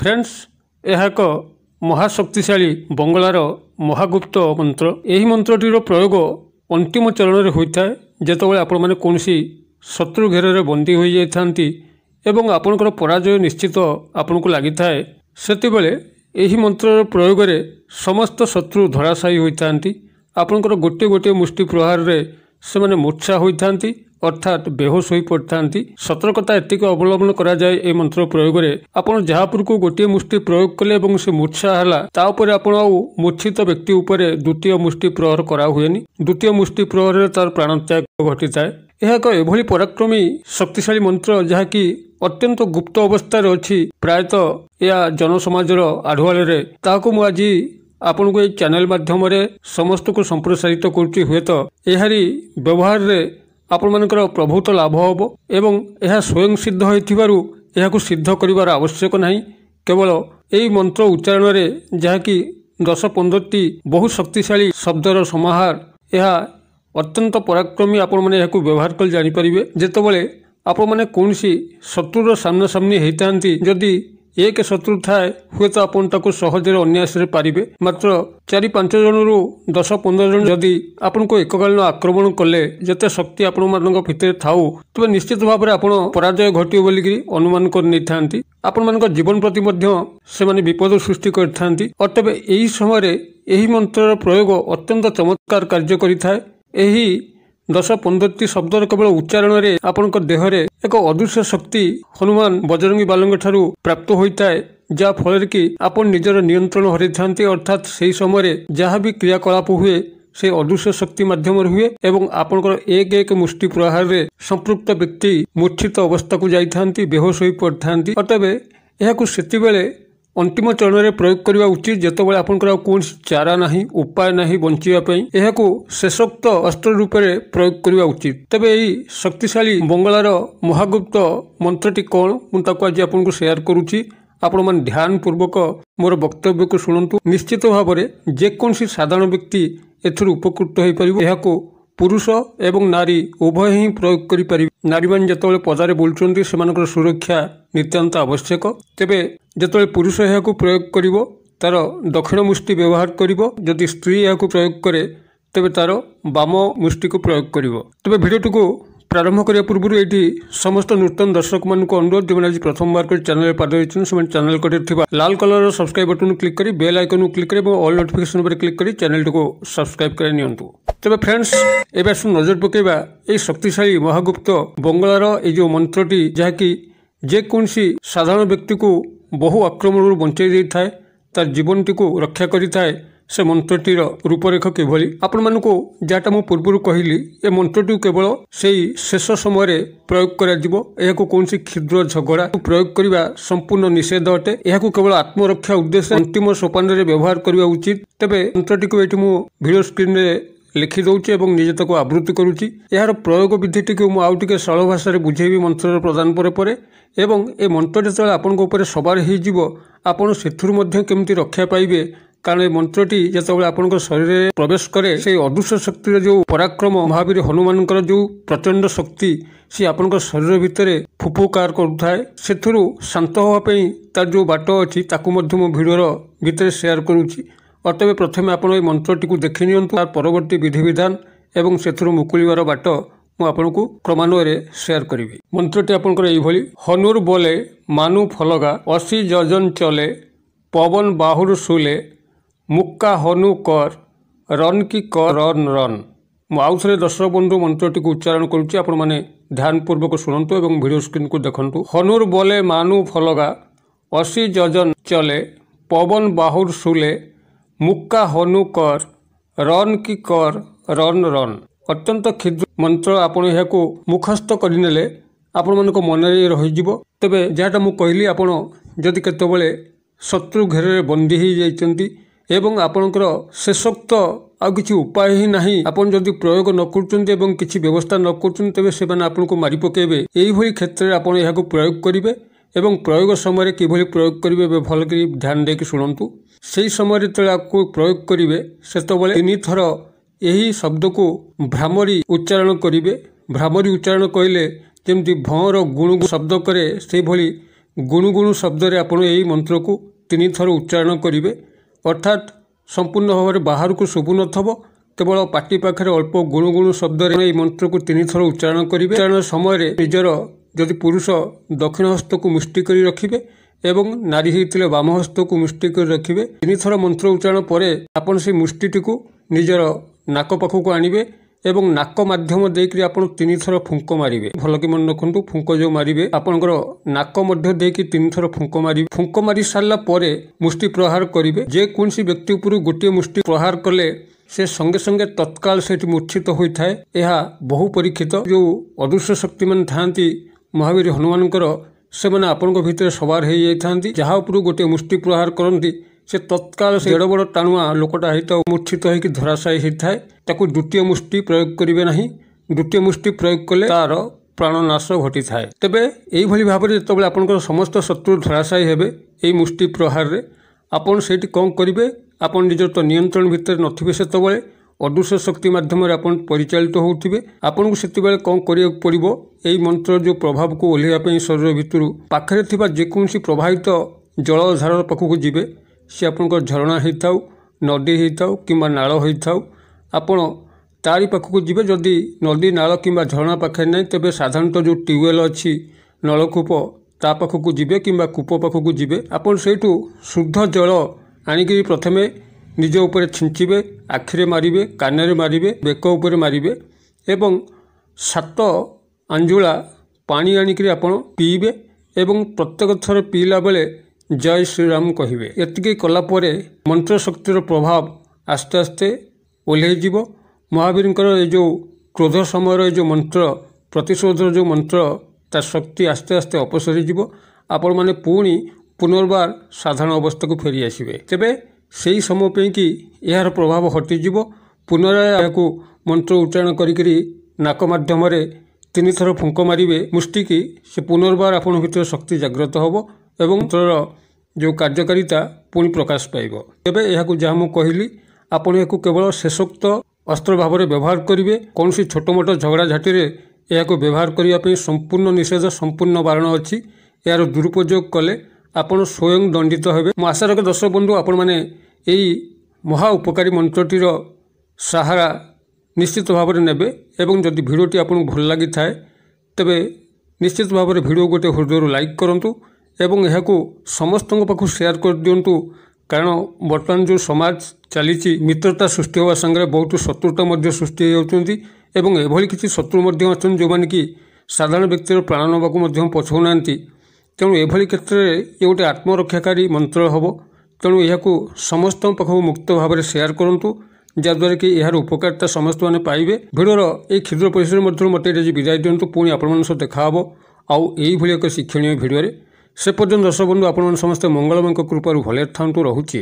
friends ଏହା ଏକ ମହାଶକ୍ତିଶାଳୀ ବଙ୍ଗଳାର ମହାଗୁପ୍ତ ମନ୍ତ୍ର ଏହି ମନ୍ତ୍ରଟିର ପ୍ରୟୋଗ ଅନ୍ତିମ ଚରଣରେ ହୋଇଥାଏ ଯେତେବେଳେ ଆପଣମାନେ କୌଣସି ଶତ୍ରୁ ଘେରରେ ବନ୍ଦୀ ହୋଇଯାଇଥାନ୍ତି ଏବଂ ଆପଣଙ୍କର ପରାଜୟ ନିଶ୍ଚିତ ଆପଣଙ୍କୁ ଲାଗିଥାଏ ସେତେବେଳେ ଏହି ମନ୍ତ୍ରର ପ୍ରୟୋଗରେ ସମସ୍ତ ଶତ୍ରୁ ଧରାଶାୟୀ ହୋଇଥାନ୍ତି ଆପଣଙ୍କର ଗୋଟିଏ ଗୋଟିଏ ମୁଷ୍ଟି ପ୍ରହାରରେ ସେମାନେ ମୂର୍ଚ୍ଛା ହୋଇଥାନ୍ତି ଅର୍ଥାତ୍ ବେହୋସ ହୋଇ ପଡ଼ିଥାନ୍ତି ସତର୍କତା ଏତିକି ଅବଲମ୍ବନ କରାଯାଏ ଏ ମନ୍ତ୍ର ପ୍ରୟୋଗରେ ଆପଣ ଯାହା ଉପରକୁ ଗୋଟିଏ ମୁଷ୍ଟି ପ୍ରୟୋଗ କଲେ ଏବଂ ସେ ମୂର୍ଚ୍ଛା ହେଲା ତା ଉପରେ ଆପଣ ଆଉ ମୂର୍ଚ୍ଛିତ ବ୍ୟକ୍ତି ଉପରେ ଦ୍ୱିତୀୟ ମୁଷ୍ଟି ପ୍ରହର କରାହୁଏନି ଦ୍ୱିତୀୟ ମୁଷ୍ଟି ପ୍ରହରରେ ତାର ପ୍ରାଣତ୍ୟାଗ ଘଟିଥାଏ ଏହା ଏକ ଏଭଳି ପରାକ୍ରମୀ ଶକ୍ତିଶାଳୀ ମନ୍ତ୍ର ଯାହାକି ଅତ୍ୟନ୍ତ ଗୁପ୍ତ ଅବସ୍ଥାରେ ଅଛି ପ୍ରାୟତଃ ଏହା ଜନସମାଜର ଆଢୁଆଳରେ ତାହାକୁ ମୁଁ ଆଜି ଆପଣଙ୍କୁ ଏହି ଚ୍ୟାନେଲ ମାଧ୍ୟମରେ ସମସ୍ତଙ୍କୁ ସମ୍ପ୍ରସାରିତ କରୁଛି ହୁଏତ ଏହାରି ବ୍ୟବହାରରେ ଆପଣମାନଙ୍କର ପ୍ରଭୂତ ଲାଭ ହେବ ଏବଂ ଏହା ସ୍ୱୟଂ ସିଦ୍ଧ ହୋଇଥିବାରୁ ଏହାକୁ ସିଦ୍ଧ କରିବାର ଆବଶ୍ୟକ ନାହିଁ କେବଳ ଏହି ମନ୍ତ୍ର ଉଚ୍ଚାରଣରେ ଯାହାକି ଦଶ ପନ୍ଦରଟି ବହୁ ଶକ୍ତିଶାଳୀ ଶବ୍ଦର ସମାହାର ଏହା ଅତ୍ୟନ୍ତ ପରାକ୍ରମୀ ଆପଣମାନେ ଏହାକୁ ବ୍ୟବହାର କରି ଜାଣିପାରିବେ ଯେତେବେଳେ ଆପଣମାନେ କୌଣସି ଶତ୍ରୁର ସାମ୍ନାସାମ୍ନି ହୋଇଥାନ୍ତି ଯଦି ଏକ ଶତ୍ରୁ ଥାଏ ହୁଏତ ଆପଣ ତାକୁ ସହଜରେ ଅନ୍ୟାସରେ ପାରିବେ ମାତ୍ର ଚାରି ପାଞ୍ଚ ଜଣରୁ ଦଶ ପନ୍ଦର ଜଣ ଯଦି ଆପଣଙ୍କୁ ଏକକାଳୀନ ଆକ୍ରମଣ କଲେ ଯେତେ ଶକ୍ତି ଆପଣମାନଙ୍କ ଭିତରେ ଥାଉ ତେବେ ନିଶ୍ଚିତ ଭାବରେ ଆପଣ ପରାଜୟ ଘଟିବ ବୋଲିକି ଅନୁମାନ କରିନେଇଥାନ୍ତି ଆପଣମାନଙ୍କ ଜୀବନ ପ୍ରତି ମଧ୍ୟ ସେମାନେ ବିପଦ ସୃଷ୍ଟି କରିଥାନ୍ତି ଓ ତେବେ ଏହି ସମୟରେ ଏହି ମନ୍ତ୍ରର ପ୍ରୟୋଗ ଅତ୍ୟନ୍ତ ଚମତ୍କାର କାର୍ଯ୍ୟ କରିଥାଏ ଏହି ଦଶ ପନ୍ଦରଟି ଶବ୍ଦର କେବଳ ଉଚ୍ଚାରଣରେ ଆପଣଙ୍କ ଦେହରେ ଏକ ଅଦୃଶ୍ୟ ଶକ୍ତି ହନୁମାନ ବଜରଙ୍ଗୀ ବାଲଙ୍କଠାରୁ ପ୍ରାପ୍ତ ହୋଇଥାଏ ଯାହା ଫଳରେ କି ଆପଣ ନିଜର ନିୟନ୍ତ୍ରଣ ହରାଇଥାନ୍ତି ଅର୍ଥାତ୍ ସେହି ସମୟରେ ଯାହା ବି କ୍ରିୟାକଳାପ ହୁଏ ସେ ଅଦୃଶ୍ୟ ଶକ୍ତି ମାଧ୍ୟମରେ ହୁଏ ଏବଂ ଆପଣଙ୍କର ଏକ ଏକ ମୁଷ୍ଟି ପ୍ରହାରରେ ସମ୍ପୃକ୍ତ ବ୍ୟକ୍ତି ମୂର୍ଚ୍ଛିତ ଅବସ୍ଥାକୁ ଯାଇଥାନ୍ତି ବେହୋସ ହୋଇ ପଡ଼ିଥାନ୍ତି ଅତଏବ ଏହାକୁ ସେତେବେଳେ ଅନ୍ତିମ ଚରଣରେ ପ୍ରୟୋଗ କରିବା ଉଚିତ ଯେତେବେଳେ ଆପଣଙ୍କର ଆଉ କୌଣସି ଚାରା ନାହିଁ ଉପାୟ ନାହିଁ ବଞ୍ଚିବା ପାଇଁ ଏହାକୁ ଶେଷୋକ୍ତ ଅସ୍ତ୍ର ରୂପରେ ପ୍ରୟୋଗ କରିବା ଉଚିତ ତେବେ ଏହି ଶକ୍ତିଶାଳୀ ବଙ୍ଗଳାର ମହାଗୁପ୍ତ ମନ୍ତ୍ରଟି କ'ଣ ମୁଁ ତାକୁ ଆଜି ଆପଣଙ୍କୁ ସେୟାର କରୁଛି ଆପଣମାନେ ଧ୍ୟାନ ପୂର୍ବକ ମୋର ବକ୍ତବ୍ୟକୁ ଶୁଣନ୍ତୁ ନିଶ୍ଚିତ ଭାବରେ ଯେକୌଣସି ସାଧାରଣ ବ୍ୟକ୍ତି ଏଥିରୁ ଉପକୃତ ହୋଇପାରିବ ଏହାକୁ পুরুষ এবং নারী উভୟ ହିଁ ପ୍ରୟୋଗ କରିପାରିବେ ନାରୀମାନେ ଯେତେବେଳେ ପଦାରେ ବୁଲୁଛନ୍ତି ସେମାନଙ୍କର ସୁରକ୍ଷା ନିତ୍ୟାନ୍ତ ଆବଶ୍ୟକ ତେବେ ଯେତେବେଳେ ପୁରୁଷ ଏହାକୁ ପ୍ରୟୋଗ କରିବ ତାର ଦକ୍ଷିଣ ମୁଷ୍ଟି ବ୍ୟବହାର କରିବ ଯଦି ସ୍ତ୍ରୀ ଏହାକୁ ପ୍ରୟୋଗ କରେ ତେବେ ତାର ବାମ ମୁଷ୍ଟିକୁ ପ୍ରୟୋଗ କରିବ ତେବେ ଭିଡ଼ିଓଟିକୁ ପ୍ରାରମ୍ଭ କରିବା ପୂର୍ବରୁ ଏଇଠି ସମସ୍ତ ନୂତନ ଦର୍ଶକମାନଙ୍କୁ ଅନୁରୋଧ ଯେଉଁମାନେ ଆଜି ପ୍ରଥମବାର କରି ଚ୍ୟାନେଲରେ ପାଦ ଦେଇଛନ୍ତି ସେମାନେ ଚ୍ୟାନେଲ କଡ଼ରେ ଥିବା ଲାଲ କଲରର ସବସ୍କ୍ରାଇବ୍ ବଟନକୁ କ୍ଲିକ୍ କରି ବେଲ୍ ଆଇକନକୁ କ୍ଲିକ୍ କରି ଏବଂ ଅଲ୍ ନୋଟିଫିକେସନ୍ ଉପରେ କ୍ଲିକ୍ କରି ଚ୍ୟାନେଲଟିକୁ ସବସ୍କ୍ରାଇବ୍ କରି ନିଅନ୍ତୁ তবে ফ্রেন্ডস এবার শু নজর পকাଇବା এই শক্তিশালী ମହାଗୁପ୍ତ ବଙ୍ଗଳାର ଏଇ ଯେଉଁ ମନ୍ତ୍ରଟି ଯାହାକି ଯେକୌଣସି ସାଧାରଣ ବ୍ୟକ୍ତିକୁ ବହୁ ଆକ୍ରମଣରୁ ବଞ୍ଚାଇ ଦେଇଥାଏ ତାର ଜୀବନଟିକୁ ରକ୍ଷା କରିଥାଏ ସେ ମନ୍ତ୍ରଟିର ରୂପରେଖ କିଭଳି ଆପଣମାନଙ୍କୁ ଯାହାଟା ମୁଁ ପୂର୍ବରୁ କହିଲି ଏ ମନ୍ତ୍ରଟି କେବଳ ସେଇ ଶେଷ ସମୟରେ ପ୍ରୟୋଗ କରାଯିବ ଏହାକୁ କୌଣସି କ୍ଷୁଦ୍ର ଝଗଡ଼ା ପ୍ରୟୋଗ କରିବା ସମ୍ପୂର୍ଣ୍ଣ ନିଷେଧ ଅଟେ ଏହାକୁ କେବଳ ଆତ୍ମରକ୍ଷା ଉଦ୍ଦେଶ୍ୟ ଅନ୍ତିମ ସୋପାନରେ ବ୍ୟବହାର କରିବା ଉଚିତ ତେବେ ମନ୍ତ୍ରଟିକୁ ଏଠି ମୁଁ ଭିଡ଼ିଓ ସ୍କ୍ରିନ୍ରେ ଲେଖି ଦେଉଛି ଏବଂ ନିଜେ ତାକୁ ଆବୃତ କରୁଛି ଏହାର ପ୍ରୟୋଗ ବିଧିଟିକୁ ମୁଁ ଆଉ ଟିକେ ସରଳ ଭାଷାରେ ବୁଝେଇବି ମନ୍ତ୍ରର ପ୍ରଦାନ ପରେ ପରେ ଏବଂ ଏ ମନ୍ତ୍ର ଯେତେବେଳେ ଆପଣଙ୍କ ଉପରେ ସବାର ହୋଇଯିବ ଆପଣ ସେଥିରୁ ମଧ୍ୟ କେମିତି ରକ୍ଷା ପାଇବେ କାରଣ ଏ ମନ୍ତ୍ରଟି ଯେତେବେଳେ ଆପଣଙ୍କ ଶରୀରରେ ପ୍ରବେଶ କରେ ସେଇ ଅଦୃଶ୍ୟ ଶକ୍ତିର ଯେଉଁ ପରାକ୍ରମ ମହାବୀର ହନୁମାନଙ୍କର ଯେଉଁ ପ୍ରଚଣ୍ଡ ଶକ୍ତି ସେ ଆପଣଙ୍କ ଶରୀର ଭିତରେ ଫୁପୁକାର କରୁଥାଏ ସେଥିରୁ ଶାନ୍ତ ହେବା ପାଇଁ ତାର ଯେଉଁ ବାଟ ଅଛି ତାକୁ ମଧ୍ୟ ମୁଁ ଭିଡ଼ିଓର ଭିତରେ ସେୟାର କରୁଛି ଅ ପ୍ରଥମେ ଆପଣ ଏ ମନ୍ତ୍ରଟିକୁ ଦେଖି ନିଅନ୍ତୁ ତା'ର ପରବର୍ତ୍ତୀ ବିଧିବିଧାନ ଏବଂ ସେଥିରୁ ମୁକୁଳିବାର ବାଟ ମୁଁ ଆପଣଙ୍କୁ କ୍ରମାନ୍ୱୟରେ ସେୟାର କରିବି ମନ୍ତ୍ରଟି ଆପଣଙ୍କର ଏହିଭଳି ହନୁର୍ ବୋଲେ ମାନୁ ଫଲଗା ଅଶି ଯଜନ ଚଲେ ପବନ ବାହୁରୁ ସୁଲେ ମୁକ୍କା ହନୁ କର ରନ୍ କି କର ରନ୍ ରନ୍ ମୁଁ ଆଉ ଥରେ ଦଶର ବନ୍ଧୁ ମନ୍ତ୍ରଟିକୁ ଉଚ୍ଚାରଣ କରୁଛି ଆପଣମାନେ ଧ୍ୟାନ ପୂର୍ବକ ଶୁଣନ୍ତୁ ଏବଂ ଭିଡ଼ିଓ ସ୍କ୍ରିନ୍କୁ ଦେଖନ୍ତୁ ହନୁର୍ ବୋଲେ ମାନୁ ଫଲଗା ଅଶି ଜଜନ ଚଲେ ପବନ ବାହୁର ସୁଲେ ମୁକା ହନୁ କର ରନ୍ କି କର ରନ୍ ରନ୍ ଅତ୍ୟନ୍ତ କ୍ଷୁଦ୍ର ମନ୍ତ୍ର ଆପଣ ଏହାକୁ ମୁଖସ୍ଥ କରିନେଲେ ଆପଣମାନଙ୍କ ମନରେ ରହିଯିବ ତେବେ ଯାହାଟା ମୁଁ କହିଲି ଆପଣ ଯଦି କେତେବେଳେ ଶତ୍ରୁ ଘେରରେ ବନ୍ଦୀ ହୋଇଯାଇଛନ୍ତି ଏବଂ ଆପଣଙ୍କର ଶେଷୋକ୍ତ ଆଉ କିଛି ଉପାୟ ହିଁ ନାହିଁ ଆପଣ ଯଦି ପ୍ରୟୋଗ ନ କରୁଛନ୍ତି ଏବଂ କିଛି ବ୍ୟବସ୍ଥା ନ କରୁଛନ୍ତି ତେବେ ସେମାନେ ଆପଣଙ୍କୁ ମାରି ପକାଇବେ ଏହିଭଳି କ୍ଷେତ୍ରରେ ଆପଣ ଏହାକୁ ପ୍ରୟୋଗ କରିବେ ଏବଂ ପ୍ରୟୋଗ ସମୟରେ କିଭଳି ପ୍ରୟୋଗ କରିବେ ଏବେ ଭଲ କରି ଧ୍ୟାନ ଦେଇକି ଶୁଣନ୍ତୁ ସେହି ସମୟରେ ଯେତେବେଳେ ଆକୁ ପ୍ରୟୋଗ କରିବେ ସେତେବେଳେ ତିନିଥର ଏହି ଶବ୍ଦକୁ ଭ୍ରାମରି ଉଚ୍ଚାରଣ କରିବେ ଭ୍ରାମରି ଉଚ୍ଚାରଣ କହିଲେ ଯେମିତି ଭଅଁର ଗୁଣୁ ଶବ୍ଦ କରେ ସେହିଭଳି ଗୁଣୁ ଗୁଣୁ ଶବ୍ଦରେ ଆପଣ ଏହି ମନ୍ତ୍ରକୁ ତିନିଥର ଉଚ୍ଚାରଣ କରିବେ ଅର୍ଥାତ୍ ସମ୍ପୂର୍ଣ୍ଣ ଭାବରେ ବାହାରକୁ ନଥିବ କେବଳ ପାଟି ପାଖରେ ଅଳ୍ପ ଗୁଣୁ ଗୁଣୁ ଶବ୍ଦରେ ଏହି ମନ୍ତ୍ରକୁ ତିନିଥର ଉଚ୍ଚାରଣ କରିବେ ଉଚ୍ଚାରଣ ସମୟରେ ନିଜର ଯଦି ପୁରୁଷ ଦକ୍ଷିଣ ହସ୍ତକୁ ମୁଷ୍ଟି କରି ରଖିବେ ଏବଂ ନାରୀ ହେଇଥିଲେ ବାମ ହସ୍ତକୁ ମୁଷ୍ଟି କରି ରଖିବେ ତିନିଥର ମନ୍ତ୍ର ଉଚ୍ଚାରଣ ପରେ ଆପଣ ସେ ମୁଷ୍ଟିଟିକୁ ନିଜର ନାକ ପାଖକୁ ଆଣିବେ ଏବଂ ନାକ ମାଧ୍ୟମ ଦେଇକରି ଆପଣ ତିନିଥର ଫୁଙ୍କ ମାରିବେ ଭଲକି ମନେ ରଖନ୍ତୁ ଫୁଙ୍କ ଯେଉଁ ମାରିବେ ଆପଣଙ୍କର ନାକ ମଧ୍ୟ ଦେଇକି ତିନିଥର ଫୁଙ୍କ ମାରିବେ ଫୁଙ୍କ ମାରି ସାରିଲା ପରେ ମୁଷ୍ଟି ପ୍ରହାର କରିବେ ଯେକୌଣସି ବ୍ୟକ୍ତି ଉପରୁ ଗୋଟିଏ ମୁଷ୍ଟି ପ୍ରହାର କଲେ ସେ ସଙ୍ଗେ ସଙ୍ଗେ ତତ୍କାଳ ସେଠି ମୂର୍ଚ୍ଛିତ ହୋଇଥାଏ ଏହା ବହୁ ପରୀକ୍ଷିତ ଯେଉଁ ଅଦୃଶ୍ୟ ଶକ୍ତିମାନେ ଥାଆନ୍ତି ମହାବୀର ହନୁମାନଙ୍କର ସେମାନେ ଆପଣଙ୍କ ଭିତରେ ସବାର ହୋଇଯାଇଥାନ୍ତି ଯାହା ଉପରୁ ଗୋଟିଏ ମୁଷ୍ଟି ପ୍ରହାର କରନ୍ତି ସେ ତତ୍କାଳ ସେ ଏଡ଼ ବଡ଼ ଟାଣୁଆ ଲୋକଟା ସହିତ ମୂର୍ଚ୍ଛିତ ହୋଇକି ଧରାଶାୟୀ ହୋଇଥାଏ ତାକୁ ଦ୍ୱିତୀୟ ମୁଷ୍ଟି ପ୍ରୟୋଗ କରିବେ ନାହିଁ ଦ୍ୱିତୀୟ ମୁଷ୍ଟି ପ୍ରୟୋଗ କଲେ ତା'ର ପ୍ରାଣନାଶ ଘଟିଥାଏ ତେବେ ଏହିଭଳି ଭାବରେ ଯେତେବେଳେ ଆପଣଙ୍କର ସମସ୍ତ ଶତ୍ରୁ ଧରାଶାୟୀ ହେବେ ଏହି ମୁଷ୍ଟି ପ୍ରହାରରେ ଆପଣ ସେଇଠି କ'ଣ କରିବେ ଆପଣ ନିଜର ତ ନିୟନ୍ତ୍ରଣ ଭିତରେ ନଥିବେ ସେତେବେଳେ ଅଦୃଶ୍ୟ ଶକ୍ତି ମାଧ୍ୟମରେ ଆପଣ ପରିଚାଳିତ ହେଉଥିବେ ଆପଣଙ୍କୁ ସେତେବେଳେ କ'ଣ କରିବାକୁ ପଡ଼ିବ ଏହି ମନ୍ତ୍ରର ଯେଉଁ ପ୍ରଭାବକୁ ଓହ୍ଲାଇବା ପାଇଁ ଶରୀର ଭିତରୁ ପାଖରେ ଥିବା ଯେକୌଣସି ପ୍ରବାହିତ ଜଳଧାରର ପାଖକୁ ଯିବେ ସେ ଆପଣଙ୍କର ଝରଣା ହୋଇଥାଉ ନଦୀ ହୋଇଥାଉ କିମ୍ବା ନାଳ ହୋଇଥାଉ ଆପଣ ତାରି ପାଖକୁ ଯିବେ ଯଦି ନଦୀ ନାଳ କିମ୍ବା ଝରଣା ପାଖରେ ନାହିଁ ତେବେ ସାଧାରଣତଃ ଯେଉଁ ଟ୍ୟୁବୱେଲ୍ ଅଛି ନଳକୂପ ତା ପାଖକୁ ଯିବେ କିମ୍ବା କୂପ ପାଖକୁ ଯିବେ ଆପଣ ସେଇଠୁ ଶୁଦ୍ଧ ଜଳ ଆଣିକରି ପ୍ରଥମେ ନିଜ ଉପରେ ଛିଞ୍ଚିବେ ଆଖିରେ ମାରିବେ କାନରେ ମାରିବେ ବେକ ଉପରେ ମାରିବେ ଏବଂ ସାତ ଆଞ୍ଜୁଳା ପାଣି ଆଣିକରି ଆପଣ ପିଇବେ ଏବଂ ପ୍ରତ୍ୟେକ ଥର ପିଇଲା ବେଳେ ଜୟ ଶ୍ରୀରାମ କହିବେ ଏତିକି କଲା ପରେ ମନ୍ତ୍ରଶକ୍ତିର ପ୍ରଭାବ ଆସ୍ତେ ଆସ୍ତେ ଓହ୍ଲେଇଯିବ ମହାବୀରଙ୍କର ଏ ଯେଉଁ କ୍ରୋଧ ସମୟର ଏ ଯେଉଁ ମନ୍ତ୍ର ପ୍ରତିଶୋଧର ଯେଉଁ ମନ୍ତ୍ର ତା ଶକ୍ତି ଆସ୍ତେ ଆସ୍ତେ ଅପସରିଯିବ ଆପଣମାନେ ପୁଣି ପୁନର୍ବାର ସାଧାରଣ ଅବସ୍ଥାକୁ ଫେରି ଆସିବେ ତେବେ ସେହି ସମୟ ପାଇଁକି ଏହାର ପ୍ରଭାବ ହଟିଯିବ ପୁନରାୟ ଏହାକୁ ମନ୍ତ୍ର ଉଚ୍ଚାରଣ କରିକିରି ନାକ ମାଧ୍ୟମରେ ତିନିଥର ଫୁଙ୍କ ମାରିବେ ମୁଷ୍ଟିକି ସେ ପୁନର୍ବାର ଆପଣଙ୍କ ଭିତରେ ଶକ୍ତି ଜାଗ୍ରତ ହେବ ଏବଂ ମନ୍ତ୍ରର ଯେଉଁ କାର୍ଯ୍ୟକାରିତା ପୁଣି ପ୍ରକାଶ ପାଇବ ତେବେ ଏହାକୁ ଯାହା ମୁଁ କହିଲି ଆପଣ ଏହାକୁ କେବଳ ଶେଷୋକ୍ତ ଅସ୍ତ୍ର ଭାବରେ ବ୍ୟବହାର କରିବେ କୌଣସି ଛୋଟମୋଟ ଝଗଡ଼ା ଝାଟିରେ ଏହାକୁ ବ୍ୟବହାର କରିବା ପାଇଁ ସମ୍ପୂର୍ଣ୍ଣ ନିଷେଧ ସମ୍ପୂର୍ଣ୍ଣ ବାରଣ ଅଛି ଏହାର ଦୁରୁପଯୋଗ କଲେ ଆପଣ ସ୍ୱୟଂ ଦଣ୍ଡିତ ହେବେ ମୁଁ ଆଶା ରଖେ ଦର୍ଶକ ବନ୍ଧୁ ଆପଣମାନେ ଏହି ମହା ଉପକାରୀ ମନ୍ତ୍ରଟିର ସାହାରା ନିଶ୍ଚିତ ଭାବରେ ନେବେ ଏବଂ ଯଦି ଭିଡ଼ିଓଟି ଆପଣଙ୍କୁ ଭଲ ଲାଗିଥାଏ ତେବେ ନିଶ୍ଚିତ ଭାବରେ ଭିଡ଼ିଓ ଗୋଟିଏ ହୃଦୟରୁ ଲାଇକ୍ କରନ୍ତୁ ଏବଂ ଏହାକୁ ସମସ୍ତଙ୍କ ପାଖକୁ ସେୟାର କରିଦିଅନ୍ତୁ କାରଣ ବର୍ତ୍ତମାନ ଯେଉଁ ସମାଜ ଚାଲିଛି ମିତ୍ରତା ସୃଷ୍ଟି ହେବା ସାଙ୍ଗରେ ବହୁତ ଶତ୍ରୁତା ମଧ୍ୟ ସୃଷ୍ଟି ହୋଇଯାଉଛନ୍ତି ଏବଂ ଏଭଳି କିଛି ଶତ୍ରୁ ମଧ୍ୟ ଅଛନ୍ତି ଯେଉଁମାନେ କି ସାଧାରଣ ବ୍ୟକ୍ତିର ପ୍ରାଣ ନେବାକୁ ମଧ୍ୟ ପଛଉନାହାନ୍ତି ତେଣୁ ଏଭଳି କ୍ଷେତ୍ରରେ ଇଏ ଗୋଟେ ଆତ୍ମରକ୍ଷାକାରୀ ମନ୍ତ୍ର ହେବ ତେଣୁ ଏହାକୁ ସମସ୍ତଙ୍କ ପାଖକୁ ମୁକ୍ତ ଭାବରେ ସେୟାର କରନ୍ତୁ ଯାହାଦ୍ୱାରା କି ଏହାର ଉପକାରିତା ସମସ୍ତମାନେ ପାଇବେ ଭିଡ଼ିଓର ଏହି କ୍ଷୁଦ୍ର ପରିସର ମଧ୍ୟରୁ ମୋତେ ଆଜି ବିଦାୟ ଦିଅନ୍ତୁ ପୁଣି ଆପଣମାନଙ୍କ ସହ ଦେଖା ହେବ ଆଉ ଏହିଭଳି ଏକ ଶିକ୍ଷଣୀୟ ଭିଡ଼ିଓରେ ସେ ପର୍ଯ୍ୟନ୍ତ ଦର୍ଶକ ବନ୍ଧୁ ଆପଣମାନେ ସମସ୍ତେ ମଙ୍ଗଳମାଙ୍କ କୃପାରୁ ଭଲରେ ଥାଆନ୍ତୁ ରହୁଛି